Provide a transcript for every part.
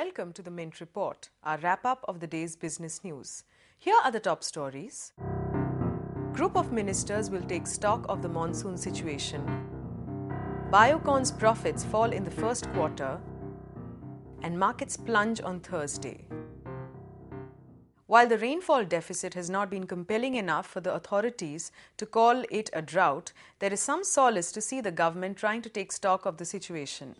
welcome to the Mint Report, our wrap up of the day's business news. Here are the top stories. Group of ministers will take stock of the monsoon situation. Biocon's profits fall in the first quarter, and markets plunge on Thursday. While the rainfall deficit has not been compelling enough for the authorities to call it a drought, there is some solace to see the government trying to take stock of the situation.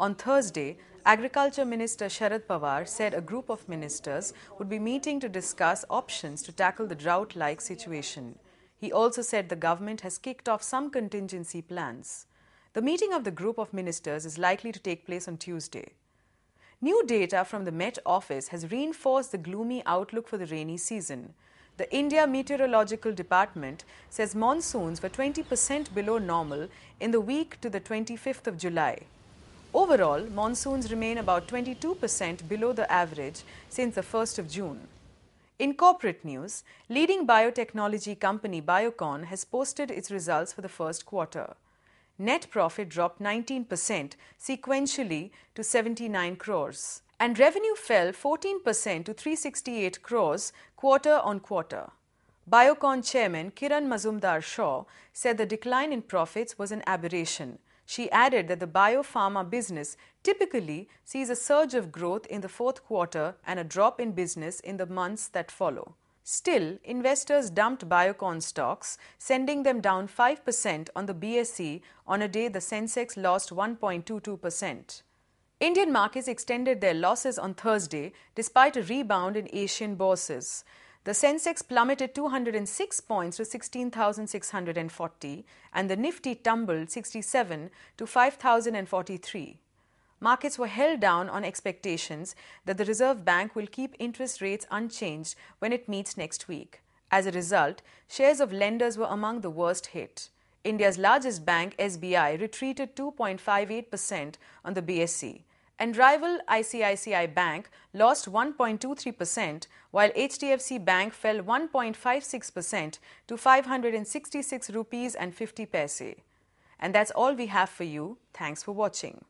On Thursday, Agriculture Minister Sharad Pawar said a group of ministers would be meeting to discuss options to tackle the drought like situation. He also said the government has kicked off some contingency plans. The meeting of the group of ministers is likely to take place on Tuesday. New data from the Met Office has reinforced the gloomy outlook for the rainy season. The India Meteorological Department says monsoons were 20% below normal in the week to the 25th of July. Overall, monsoons remain about 22% below the average since the 1st of June. In corporate news, leading biotechnology company Biocon has posted its results for the first quarter. Net profit dropped 19% sequentially to 79 crores, and revenue fell 14% to 368 crores quarter on quarter. Biocon chairman Kiran Mazumdar Shaw said the decline in profits was an aberration she added that the biopharma business typically sees a surge of growth in the fourth quarter and a drop in business in the months that follow. Still, investors dumped Biocon stocks, sending them down 5% on the BSE on a day the Sensex lost 1.22%. Indian markets extended their losses on Thursday despite a rebound in Asian bourses. The Sensex plummeted 206 points to 16,640 and the Nifty tumbled 67 to 5,043. Markets were held down on expectations that the Reserve Bank will keep interest rates unchanged when it meets next week. As a result, shares of lenders were among the worst hit. India's largest bank, SBI, retreated 2.58% on the BSE and rival ICICI Bank lost 1.23%, while HDFC Bank fell 1.56% to 566 rupees and 50 paise. And that's all we have for you. Thanks for watching.